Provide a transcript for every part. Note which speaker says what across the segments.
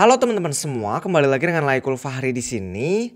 Speaker 1: Halo teman-teman semua, kembali lagi dengan Laikul Fahri di sini.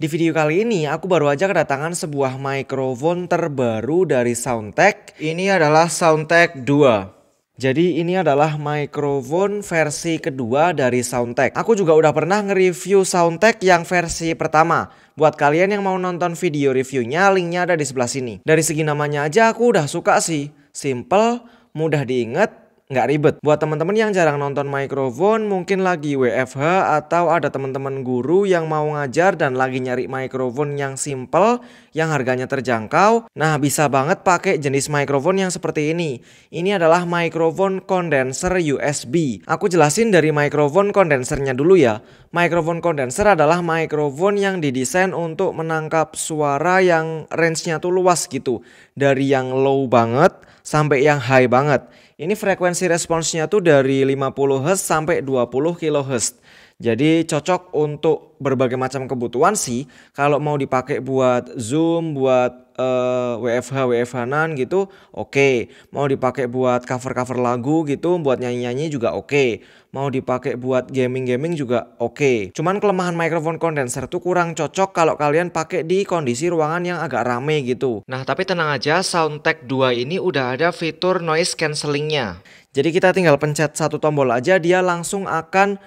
Speaker 1: Di video kali ini aku baru aja kedatangan sebuah mikrofon terbaru dari Soundtech. Ini adalah Soundtech 2. Jadi ini adalah mikrofon versi kedua dari Soundtech. Aku juga udah pernah nge-review Soundtech yang versi pertama. Buat kalian yang mau nonton video reviewnya, linknya ada di sebelah sini. Dari segi namanya aja aku udah suka sih. Simple, mudah diinget, nggak ribet. Buat teman-teman yang jarang nonton mikrofon, mungkin lagi WFH atau ada teman-teman guru yang mau ngajar dan lagi nyari mikrofon yang simple, yang harganya terjangkau, nah bisa banget pakai jenis mikrofon yang seperti ini. Ini adalah mikrofon kondenser USB. Aku jelasin dari mikrofon kondensernya dulu ya. Mikrofon kondenser adalah mikrofon yang didesain untuk menangkap suara yang range-nya tuh luas gitu. Dari yang low banget sampai yang high banget. Ini frekuensi responsnya tuh dari 50 Hz sampai 20 kHz. Jadi cocok untuk berbagai macam kebutuhan sih. Kalau mau dipakai buat zoom, buat uh, eh, WFH nan gitu oke okay. mau dipakai buat cover cover lagu gitu buat nyanyi nyanyi juga oke okay. mau dipakai buat gaming gaming juga oke okay. cuman kelemahan microphone condenser tuh kurang cocok kalau kalian pakai di kondisi ruangan yang agak rame gitu nah tapi tenang aja Soundtek 2 ini udah ada fitur noise cancellingnya jadi kita tinggal pencet satu tombol aja dia langsung akan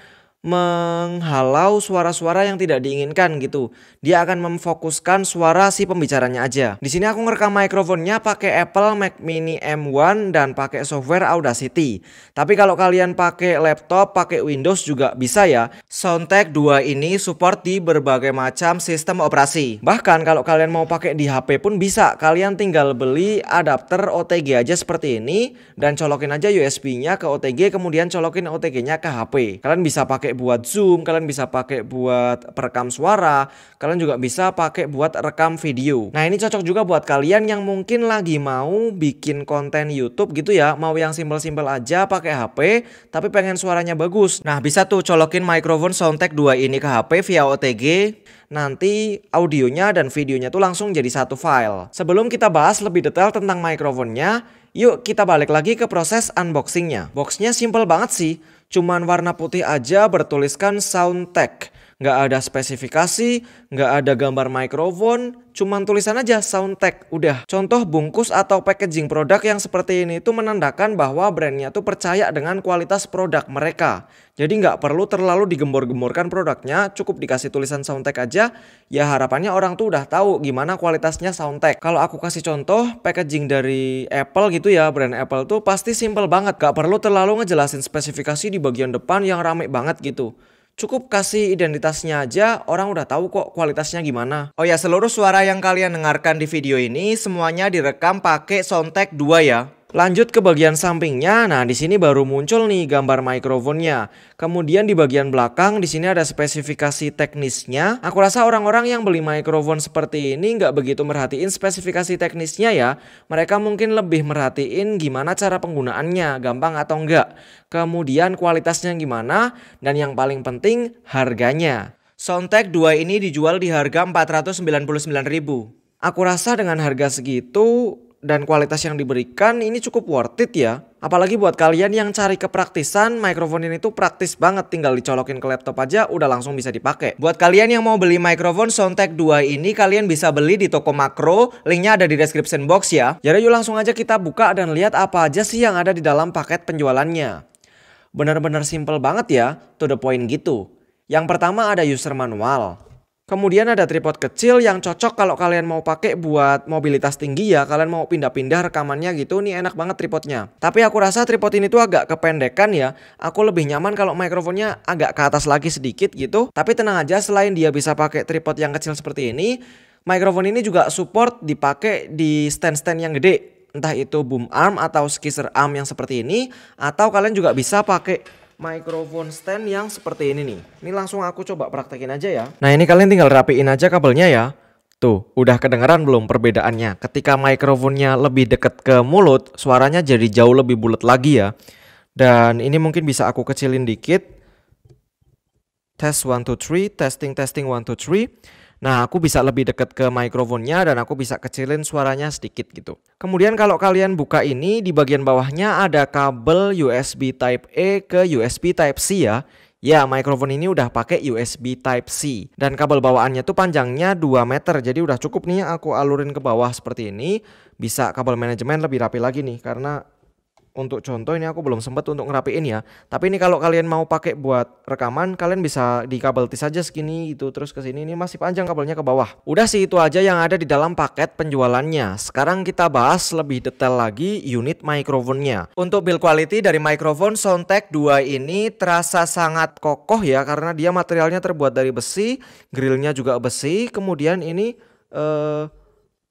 Speaker 1: menghalau suara-suara yang tidak diinginkan gitu. Dia akan memfokuskan suara si pembicaranya aja. Di sini aku ngerekam mikrofonnya pakai Apple Mac Mini M1 dan pakai software Audacity. Tapi kalau kalian pakai laptop, pakai Windows juga bisa ya. Soundtek 2 ini support di berbagai macam sistem operasi. Bahkan kalau kalian mau pakai di HP pun bisa. Kalian tinggal beli adapter OTG aja seperti ini dan colokin aja USB-nya ke OTG kemudian colokin OTG-nya ke HP. Kalian bisa pakai pakai buat Zoom, kalian bisa pakai buat perekam suara, kalian juga bisa pakai buat rekam video. Nah, ini cocok juga buat kalian yang mungkin lagi mau bikin konten YouTube gitu ya, mau yang simple-simple aja pakai HP tapi pengen suaranya bagus. Nah, bisa tuh colokin microphone Soundtek 2 ini ke HP via OTG. Nanti audionya dan videonya tuh langsung jadi satu file. Sebelum kita bahas lebih detail tentang microphone-nya, yuk kita balik lagi ke proses unboxingnya. Boxnya simple banget sih, cuman warna putih aja bertuliskan Soundtech nggak ada spesifikasi, nggak ada gambar mikrofon, cuman tulisan aja sound tag, udah. Contoh bungkus atau packaging produk yang seperti ini itu menandakan bahwa brandnya tuh percaya dengan kualitas produk mereka. Jadi nggak perlu terlalu digembor-gemborkan produknya, cukup dikasih tulisan sound tag aja, ya harapannya orang tuh udah tahu gimana kualitasnya sound tag. Kalau aku kasih contoh, packaging dari Apple gitu ya, brand Apple tuh pasti simple banget, nggak perlu terlalu ngejelasin spesifikasi di bagian depan yang rame banget gitu. Cukup kasih identitasnya aja, orang udah tahu kok kualitasnya gimana. Oh ya, seluruh suara yang kalian dengarkan di video ini semuanya direkam pakai soundtrack 2 ya. Lanjut ke bagian sampingnya. Nah, di sini baru muncul nih gambar mikrofonnya. Kemudian di bagian belakang di sini ada spesifikasi teknisnya. Aku rasa orang-orang yang beli mikrofon seperti ini nggak begitu merhatiin spesifikasi teknisnya ya. Mereka mungkin lebih merhatiin gimana cara penggunaannya, gampang atau enggak. Kemudian kualitasnya gimana dan yang paling penting harganya. Soundtek 2 ini dijual di harga 499.000. Aku rasa dengan harga segitu dan kualitas yang diberikan ini cukup worth it ya. Apalagi buat kalian yang cari kepraktisan, mikrofon ini tuh praktis banget tinggal dicolokin ke laptop aja udah langsung bisa dipakai. Buat kalian yang mau beli mikrofon Soundtek 2 ini kalian bisa beli di toko makro, linknya ada di description box ya. Jadi yuk langsung aja kita buka dan lihat apa aja sih yang ada di dalam paket penjualannya. Bener-bener simple banget ya, to the point gitu. Yang pertama ada user manual. Kemudian ada tripod kecil yang cocok kalau kalian mau pakai buat mobilitas tinggi ya, kalian mau pindah-pindah rekamannya gitu, ini enak banget tripodnya. Tapi aku rasa tripod ini tuh agak kependekan ya, aku lebih nyaman kalau mikrofonnya agak ke atas lagi sedikit gitu. Tapi tenang aja, selain dia bisa pakai tripod yang kecil seperti ini, mikrofon ini juga support dipakai di stand-stand yang gede. Entah itu boom arm atau skisser arm yang seperti ini, atau kalian juga bisa pakai microphone stand yang seperti ini nih. Ini langsung aku coba praktekin aja ya. Nah ini kalian tinggal rapiin aja kabelnya ya. Tuh, udah kedengeran belum perbedaannya? Ketika mikrofonnya lebih dekat ke mulut, suaranya jadi jauh lebih bulat lagi ya. Dan ini mungkin bisa aku kecilin dikit. Test 1, 2, 3. Testing, testing 1, 2, 3. Nah, aku bisa lebih dekat ke mikrofonnya dan aku bisa kecilin suaranya sedikit gitu. Kemudian kalau kalian buka ini di bagian bawahnya ada kabel USB Type A e ke USB Type C ya. Ya, mikrofon ini udah pakai USB Type-C dan kabel bawaannya tuh panjangnya 2 meter. Jadi udah cukup nih aku alurin ke bawah seperti ini. Bisa kabel manajemen lebih rapi lagi nih karena untuk contoh ini aku belum sempat untuk ngerapiin ya. Tapi ini kalau kalian mau pakai buat rekaman, kalian bisa di kabel tis aja segini itu terus ke sini ini masih panjang kabelnya ke bawah. Udah sih itu aja yang ada di dalam paket penjualannya. Sekarang kita bahas lebih detail lagi unit mikrofonnya. Untuk build quality dari mikrofon Sontek 2 ini terasa sangat kokoh ya karena dia materialnya terbuat dari besi, grillnya juga besi, kemudian ini eh uh,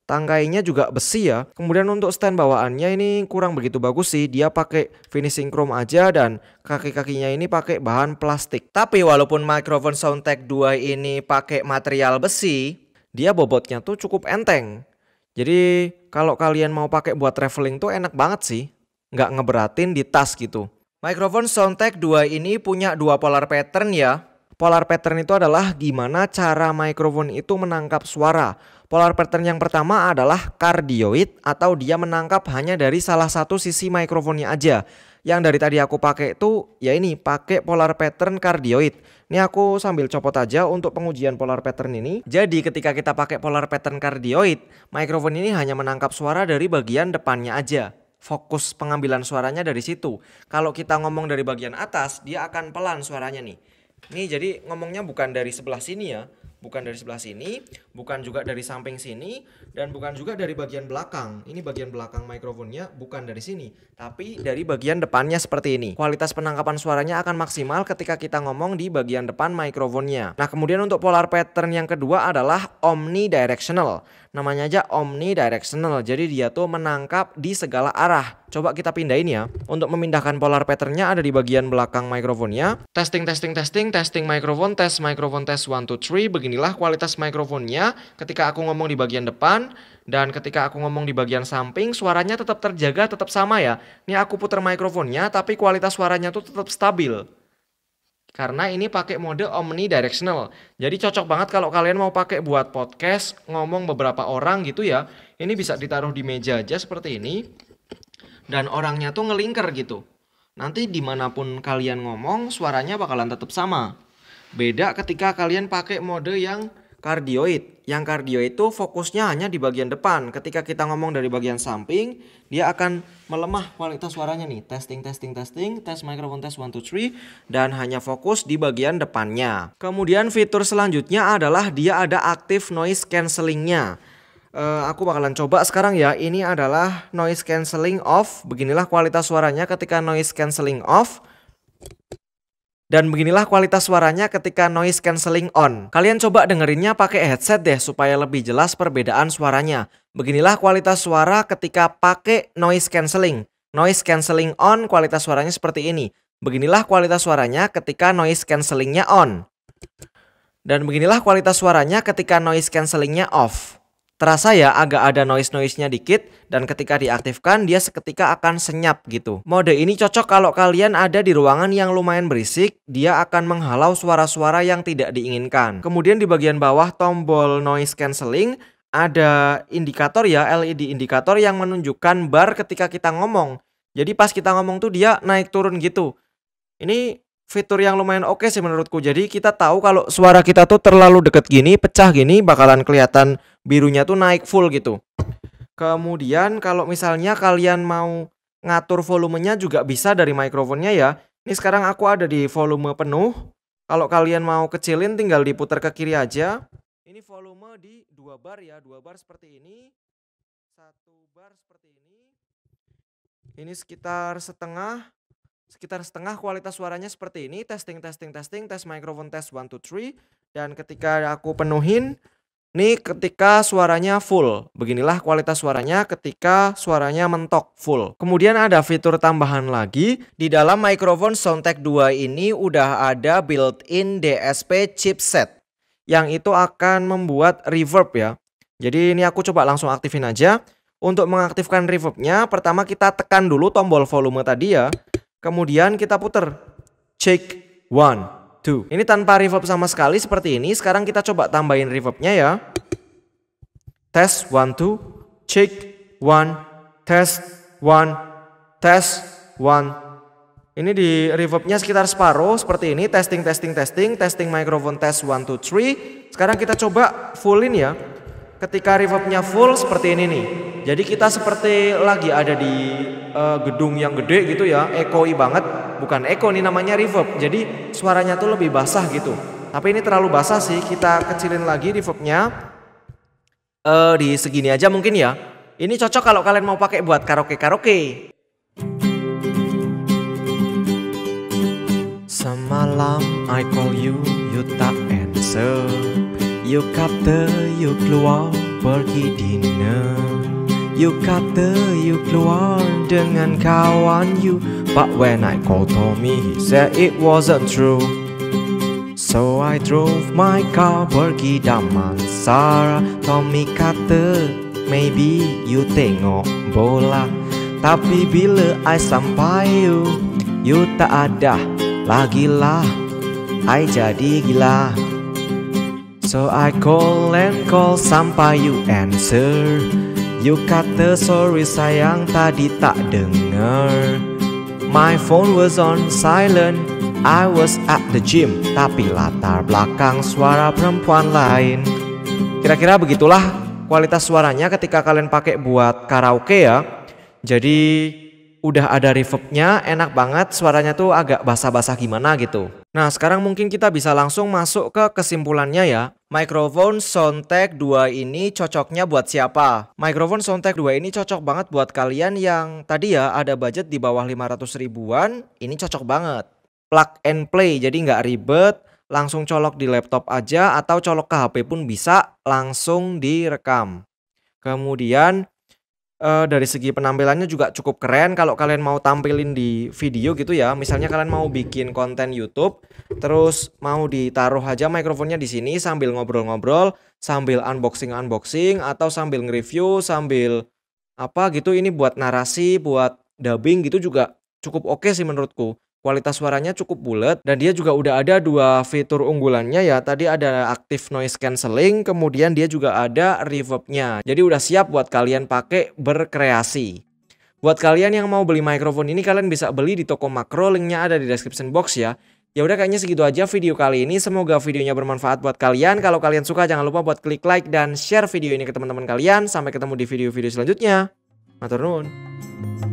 Speaker 1: Tangkainya juga besi ya. Kemudian untuk stand bawaannya ini kurang begitu bagus sih. Dia pakai finishing chrome aja dan kaki-kakinya ini pakai bahan plastik. Tapi walaupun microphone Soundtech 2 ini pakai material besi, dia bobotnya tuh cukup enteng. Jadi kalau kalian mau pakai buat traveling tuh enak banget sih. Nggak ngeberatin di tas gitu. Microphone Soundtech 2 ini punya dua polar pattern ya. Polar pattern itu adalah gimana cara mikrofon itu menangkap suara. Polar pattern yang pertama adalah cardioid atau dia menangkap hanya dari salah satu sisi mikrofonnya aja. Yang dari tadi aku pakai itu ya ini pakai polar pattern cardioid. Ini aku sambil copot aja untuk pengujian polar pattern ini. Jadi ketika kita pakai polar pattern cardioid, mikrofon ini hanya menangkap suara dari bagian depannya aja fokus pengambilan suaranya dari situ. Kalau kita ngomong dari bagian atas, dia akan pelan suaranya nih. Ini jadi ngomongnya bukan dari sebelah sini ya, bukan dari sebelah sini, bukan juga dari samping sini, dan bukan juga dari bagian belakang. Ini bagian belakang mikrofonnya bukan dari sini, tapi dari bagian depannya seperti ini. Kualitas penangkapan suaranya akan maksimal ketika kita ngomong di bagian depan mikrofonnya. Nah kemudian untuk polar pattern yang kedua adalah omnidirectional namanya aja omnidirectional. Jadi dia tuh menangkap di segala arah. Coba kita pindahin ya. Untuk memindahkan polar patternnya ada di bagian belakang mikrofonnya. Testing, testing, testing, testing mikrofon, tes mikrofon, tes 1, 2, 3. Beginilah kualitas mikrofonnya ketika aku ngomong di bagian depan. Dan ketika aku ngomong di bagian samping, suaranya tetap terjaga, tetap sama ya. Ini aku putar mikrofonnya, tapi kualitas suaranya tuh tetap stabil karena ini pakai mode omnidirectional. Jadi cocok banget kalau kalian mau pakai buat podcast, ngomong beberapa orang gitu ya. Ini bisa ditaruh di meja aja seperti ini. Dan orangnya tuh ngelingker gitu. Nanti dimanapun kalian ngomong, suaranya bakalan tetap sama. Beda ketika kalian pakai mode yang kardioid. Yang kardioid itu fokusnya hanya di bagian depan. Ketika kita ngomong dari bagian samping, dia akan melemah kualitas suaranya nih. Testing, testing, testing, Test microphone test 1, 2, 3, dan hanya fokus di bagian depannya. Kemudian fitur selanjutnya adalah dia ada active noise cancellingnya. Uh, aku bakalan coba sekarang ya. Ini adalah noise cancelling off. Beginilah kualitas suaranya ketika noise cancelling off. Dan beginilah kualitas suaranya ketika noise cancelling on. Kalian coba dengerinnya pakai headset deh supaya lebih jelas perbedaan suaranya. Beginilah kualitas suara ketika pakai noise cancelling. Noise cancelling on kualitas suaranya seperti ini. Beginilah kualitas suaranya ketika noise cancellingnya on. Dan beginilah kualitas suaranya ketika noise cancellingnya off. Terasa ya agak ada noise-noise-nya dikit dan ketika diaktifkan dia seketika akan senyap gitu. Mode ini cocok kalau kalian ada di ruangan yang lumayan berisik, dia akan menghalau suara-suara yang tidak diinginkan. Kemudian di bagian bawah tombol noise cancelling ada indikator ya, LED indikator yang menunjukkan bar ketika kita ngomong. Jadi pas kita ngomong tuh dia naik turun gitu. Ini fitur yang lumayan oke okay sih menurutku. Jadi kita tahu kalau suara kita tuh terlalu deket gini, pecah gini, bakalan kelihatan birunya tuh naik full gitu. Kemudian kalau misalnya kalian mau ngatur volumenya juga bisa dari mikrofonnya ya. Ini sekarang aku ada di volume penuh. Kalau kalian mau kecilin tinggal diputar ke kiri aja. Ini volume di dua bar ya, dua bar seperti ini, satu bar seperti ini. Ini sekitar setengah, sekitar setengah kualitas suaranya seperti ini testing testing testing test microphone test one two three dan ketika aku penuhin ini ketika suaranya full. Beginilah kualitas suaranya ketika suaranya mentok full. Kemudian ada fitur tambahan lagi. Di dalam microphone soundtech 2 ini udah ada built-in DSP chipset. Yang itu akan membuat reverb ya. Jadi ini aku coba langsung aktifin aja. Untuk mengaktifkan reverbnya, pertama kita tekan dulu tombol volume tadi ya. Kemudian kita puter. Check one, two. Ini tanpa reverb sama sekali seperti ini. Sekarang kita coba tambahin reverbnya ya. Test one, two. Check one, test one, test one. Ini di reverbnya sekitar separuh seperti ini. Testing, testing, testing, testing microphone Test one, two, three. Sekarang kita coba fullin ya. Ketika reverbnya full seperti ini nih. Jadi kita seperti lagi ada di uh, gedung yang gede gitu ya, ekoi banget. Bukan eko nih namanya reverb. Jadi suaranya tuh lebih basah gitu. Tapi ini terlalu basah sih, kita kecilin lagi reverbnya. Uh, di segini aja mungkin ya. Ini cocok kalau kalian mau pakai buat karaoke-karaoke. Semalam I call you, you tak answer. You the, you keluar pergi dinner. You the you keluar dengan kawan you But when I called Tommy he said it wasn't true So I drove my car pergi Damansara Tommy kata maybe you tengok bola Tapi bila I sampai you You tak ada lagilah I jadi gila So I call and call sampai you answer You kata sorry sayang tadi tak dengar My phone was on silent I was at the gym Tapi latar belakang suara perempuan lain Kira-kira begitulah kualitas suaranya ketika kalian pakai buat karaoke ya Jadi udah ada reverbnya, enak banget, suaranya tuh agak basah-basah gimana gitu. Nah sekarang mungkin kita bisa langsung masuk ke kesimpulannya ya. microphone Soundtech 2 ini cocoknya buat siapa? microphone Soundtech 2 ini cocok banget buat kalian yang tadi ya ada budget di bawah 500 ribuan, ini cocok banget. Plug and play, jadi nggak ribet, langsung colok di laptop aja atau colok ke HP pun bisa langsung direkam. Kemudian uh, dari segi penampilannya juga cukup keren kalau kalian mau tampilin di video gitu ya. Misalnya kalian mau bikin konten YouTube, terus mau ditaruh aja mikrofonnya di sini sambil ngobrol-ngobrol, sambil unboxing-unboxing atau sambil nge-review, sambil apa gitu ini buat narasi, buat dubbing gitu juga cukup oke okay sih menurutku kualitas suaranya cukup bulat dan dia juga udah ada dua fitur unggulannya ya tadi ada active noise cancelling kemudian dia juga ada reverbnya jadi udah siap buat kalian pakai berkreasi buat kalian yang mau beli mikrofon ini kalian bisa beli di toko makro linknya ada di description box ya Ya udah kayaknya segitu aja video kali ini. Semoga videonya bermanfaat buat kalian. Kalau kalian suka jangan lupa buat klik like dan share video ini ke teman-teman kalian. Sampai ketemu di video-video selanjutnya. Matur nuwun.